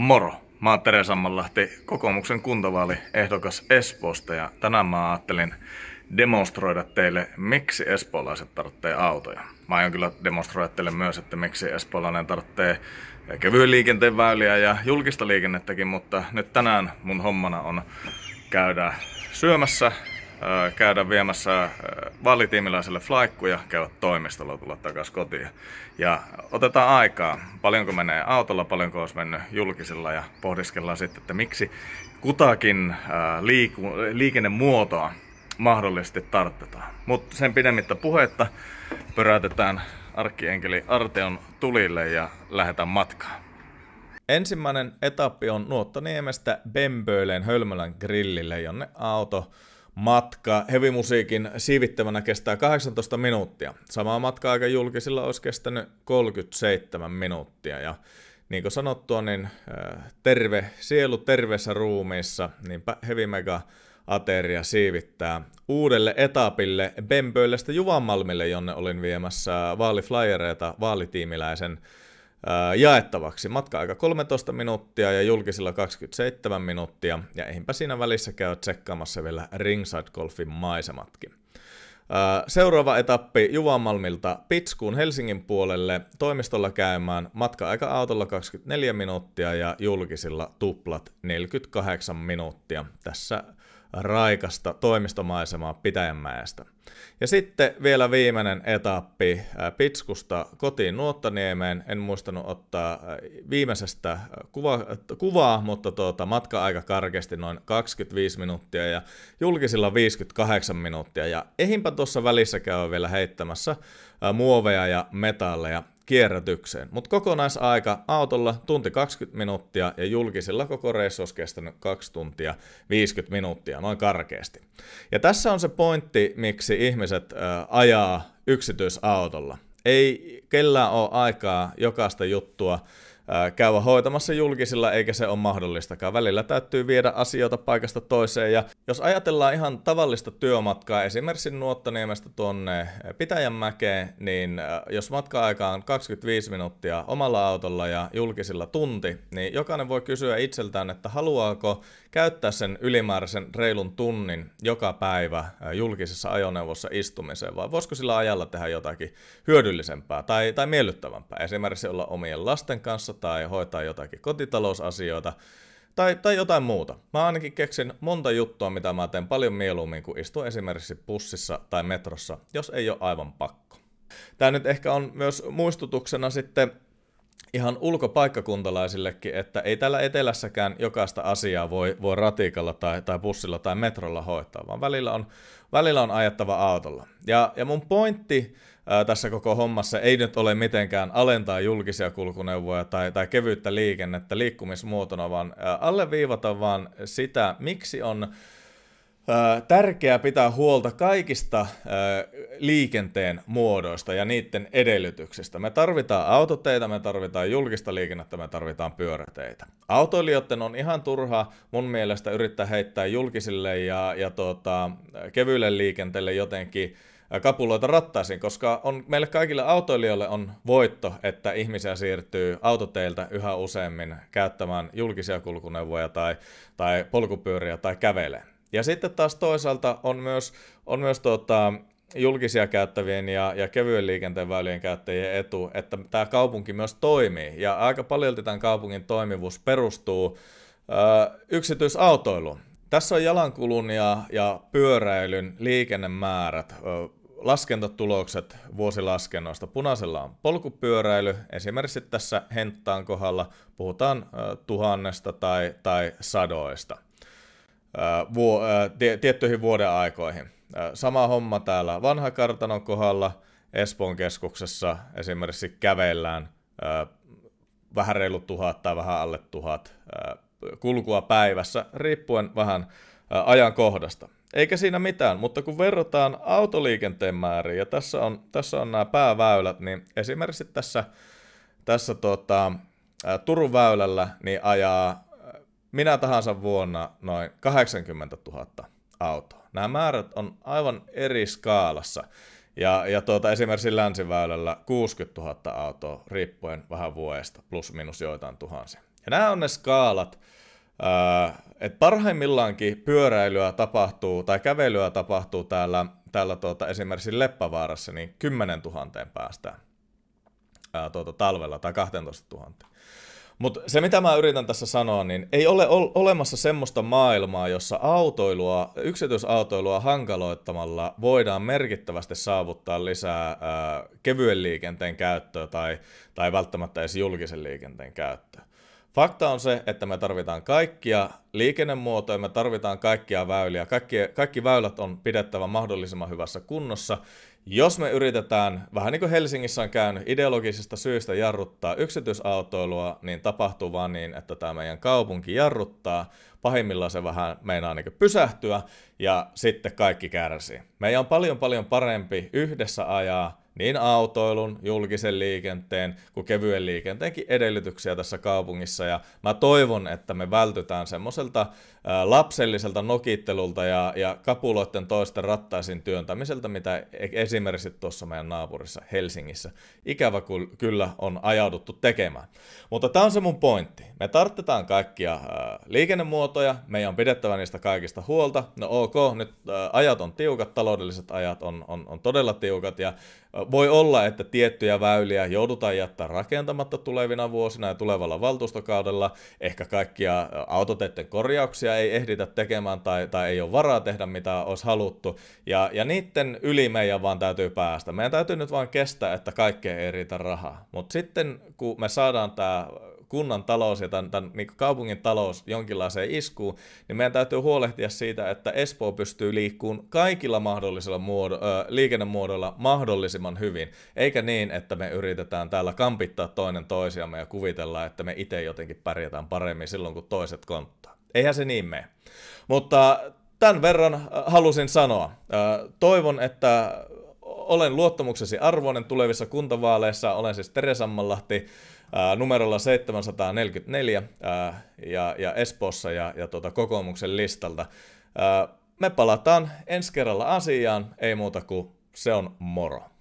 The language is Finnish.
Moro! Mä oon Tere Sammanlahti, kokoomuksen kuntavaaliehdokas Espoosta ja tänään mä ajattelin demonstroida teille, miksi espoolaiset tarvitsee autoja. Mä aion kyllä demonstroida teille myös, että miksi espoolainen tarvitsee kevyen liikenteen väyliä ja julkista liikennettäkin, mutta nyt tänään mun hommana on käydä syömässä käydä viemässä vallitiimiläiselle flaikkuja, käydä toimistolla tulla takaisin kotiin. Ja otetaan aikaa, paljonko menee autolla, paljonko olisi mennyt julkisilla ja pohdiskellaan sitten, että miksi kutakin liiku, liikennemuotoa mahdollisesti tarttetaan. Mutta sen pidemmittä puhetta pöräytetään arkkienkeli Arteon tulille ja lähdetään matkaan. Ensimmäinen etappi on Nuottaniemestä Bembööleen Hölmölän grillille, jonne auto matka hevimusiikin siivittävänä kestää 18 minuuttia. Samaa matkaa aika julkisilla olisi kestänyt 37 minuuttia ja niin kuin sanottua, niin terve, sielu terveessä ruumiissa, niin hevimega ateria siivittää uudelle etapille Bempöilestä Juvanmalmille, jonne olin viemässä vaaliflyereita vaalitiimiläisen jaettavaksi. Matka-aika 13 minuuttia ja julkisilla 27 minuuttia, ja eipä siinä välissä käy tsekkaamassa vielä Ringside Golfin maisematkin. Seuraava etappi Juvamalmilta Pitskuun Helsingin puolelle toimistolla käymään matka-aika-autolla 24 minuuttia ja julkisilla tuplat 48 minuuttia. Tässä raikasta toimistomaisemaa Pitäjänmäestä. Ja sitten vielä viimeinen etappi Pitskusta kotiin Nuottaniemeen. En muistanut ottaa viimeisestä kuva, kuvaa, mutta tuota, matka-aika karkeasti noin 25 minuuttia ja julkisilla 58 minuuttia. Ja ehinpä tuossa välissä käy vielä heittämässä muoveja ja metalleja kierrätykseen. Mutta kokonaisaika autolla tunti 20 minuuttia ja julkisilla koko reissu olisi kestänyt 2 tuntia 50 minuuttia, noin karkeasti. Ja tässä on se pointti, miksi ihmiset äh, ajaa yksityisautolla. Ei kellään ole aikaa jokaista juttua käydä hoitamassa julkisilla, eikä se ole mahdollistakaan. Välillä täytyy viedä asioita paikasta toiseen, ja jos ajatellaan ihan tavallista työmatkaa, esimerkiksi Nuottaniemestä tuonne Pitäjänmäkeen, niin jos matka-aika on 25 minuuttia omalla autolla ja julkisilla tunti, niin jokainen voi kysyä itseltään, että haluaako käyttää sen ylimääräisen reilun tunnin joka päivä julkisessa ajoneuvossa istumiseen, vai voisiko sillä ajalla tehdä jotakin hyödyllisempää tai, tai miellyttävämpää, esimerkiksi olla omien lasten kanssa tai hoitaa jotakin kotitalousasioita tai, tai jotain muuta. Mä ainakin keksin monta juttua, mitä mä teen paljon mieluummin kuin istua esimerkiksi pussissa tai metrossa, jos ei ole aivan pakko. Tämä nyt ehkä on myös muistutuksena sitten ihan ulkopaikkakuntalaisillekin, että ei täällä etelässäkään jokaista asiaa voi, voi ratikalla tai, tai bussilla tai metrolla hoitaa, vaan välillä on, välillä on ajettava autolla. Ja, ja mun pointti ää, tässä koko hommassa ei nyt ole mitenkään alentaa julkisia kulkuneuvoja tai, tai kevyyttä liikennettä liikkumismuotona, vaan alleviivata vaan sitä, miksi on tärkeää pitää huolta kaikista liikenteen muodoista ja niiden edellytyksistä. Me tarvitaan autoteitä, me tarvitaan julkista liikennettä, me tarvitaan pyöräteitä. Autoilijoiden on ihan turha mun mielestä yrittää heittää julkisille ja, ja tuota, kevyille liikenteelle jotenkin kapuloita rattaisiin, koska on, meille kaikille autoilijoille on voitto, että ihmisiä siirtyy autoteiltä yhä useammin käyttämään julkisia kulkuneuvoja tai, tai polkupyöriä tai kävelemään. Ja sitten taas toisaalta on myös, on myös tota, julkisia käyttävien ja, ja kevyen liikenteen väylien käyttäjien etu, että tämä kaupunki myös toimii. Ja aika paljon tämän kaupungin toimivuus perustuu ö, yksityisautoiluun. Tässä on jalankulun ja, ja pyöräilyn liikennemäärät, ö, laskentatulokset vuosilaskennoista. Punaisella on polkupyöräily, esimerkiksi tässä Henttaan kohdalla puhutaan ö, tuhannesta tai, tai sadoista – t- tiettyihin vuoden aikoihin. Sama homma täällä vanha kartanon kohdalla, Espoon keskuksessa esimerkiksi kävellään vähän reilu tuhat tai vähän alle tuhat kulkua päivässä, riippuen vähän ajan kohdasta. Eikä siinä mitään, mutta kun verrataan autoliikenteen määriä, ja tässä on, tässä on nämä pääväylät, niin esimerkiksi tässä, tässä tota, Turun väylällä niin ajaa minä tahansa vuonna noin 80 000 autoa. Nämä määrät on aivan eri skaalassa. Ja, ja tuota, esimerkiksi länsiväylällä 60 000 autoa riippuen vähän vuodesta, plus minus joitain tuhansia. Ja nämä on ne skaalat, että parhaimmillaankin pyöräilyä tapahtuu tai kävelyä tapahtuu täällä, täällä tuota, esimerkiksi Leppävaarassa niin 10 000 päästään ää, tuota, talvella tai 12 000. Mutta se, mitä mä yritän tässä sanoa, niin ei ole ol- olemassa semmoista maailmaa, jossa autoilua, yksityisautoilua hankaloittamalla voidaan merkittävästi saavuttaa lisää ää, kevyen liikenteen käyttöä tai, tai välttämättä edes julkisen liikenteen käyttöä. Fakta on se, että me tarvitaan kaikkia liikennemuotoja, me tarvitaan kaikkia väyliä. Kaikki, kaikki väylät on pidettävä mahdollisimman hyvässä kunnossa. Jos me yritetään, vähän niin kuin Helsingissä on käynyt, ideologisista syistä jarruttaa yksityisautoilua, niin tapahtuu vaan niin, että tämä meidän kaupunki jarruttaa. Pahimmillaan se vähän meinaa niin pysähtyä ja sitten kaikki kärsii. Meidän on paljon paljon parempi yhdessä ajaa niin autoilun, julkisen liikenteen kuin kevyen liikenteenkin edellytyksiä tässä kaupungissa. Ja mä toivon, että me vältytään semmoiselta lapselliselta nokittelulta ja, ja kapuloiden toisten rattaisin työntämiseltä, mitä e-, esimerkiksi tuossa meidän naapurissa Helsingissä ikävä kyllä on ajauduttu tekemään. Mutta tämä on se mun pointti. Me tarttetaan kaikkia liikennemuotoja, meidän on pidettävä niistä kaikista huolta. No ok, nyt ajat on tiukat, taloudelliset ajat on, on, on todella tiukat ja voi olla, että tiettyjä väyliä joudutaan jättää rakentamatta tulevina vuosina ja tulevalla valtuustokaudella. Ehkä kaikkia autoteiden korjauksia ei ehditä tekemään tai, tai ei ole varaa tehdä mitä olisi haluttu. Ja, ja niiden yli meidän vaan täytyy päästä. Meidän täytyy nyt vaan kestää, että kaikkea ei riitä rahaa. Mutta sitten kun me saadaan tämä kunnan talous ja tämän, tämän niin kaupungin talous jonkinlaiseen iskuun, niin meidän täytyy huolehtia siitä, että Espoo pystyy liikkuun kaikilla mahdollisilla muodo, ö, liikennemuodoilla mahdollisimman hyvin, eikä niin, että me yritetään täällä kampittaa toinen toisiamme ja kuvitella, että me itse jotenkin pärjätään paremmin silloin, kun toiset konttaa. Eihän se niin mene. Mutta tämän verran halusin sanoa. Toivon, että olen luottamuksesi arvoinen tulevissa kuntavaaleissa. Olen siis Teresammallahti numerolla 744 ää, ja, ja Espossa ja, ja tuota, kokoomuksen listalta. Ää, me palataan ensi kerralla asiaan, ei muuta kuin se on moro.